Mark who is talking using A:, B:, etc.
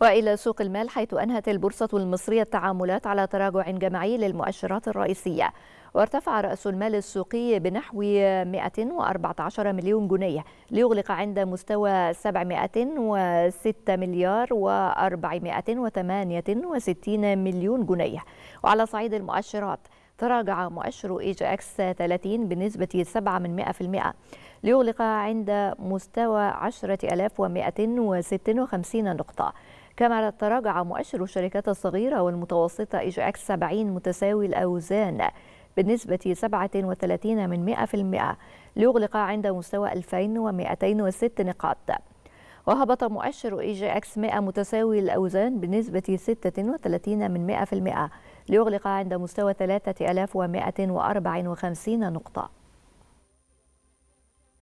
A: وإلى سوق المال حيث أنهت البورصة المصرية التعاملات على تراجع جماعي للمؤشرات الرئيسية وارتفع رأس المال السوقي بنحو 114 مليون جنيه ليغلق عند مستوى 706 مليار و468 مليون جنيه وعلى صعيد المؤشرات تراجع مؤشر اي جي اكس 30 بنسبة 7 من 100% ليغلق عند مستوى 10256 نقطة كما تراجع مؤشر الشركات الصغيرة والمتوسطة إيج إكس 70 متساوي الأوزان بنسبة 37 من 100% ليغلق عند مستوى 2206 نقاط وهبط مؤشر اي جي اكس 100 متساوي الاوزان بنسبه 36 من 100% ليغلق عند مستوى 3154 نقطه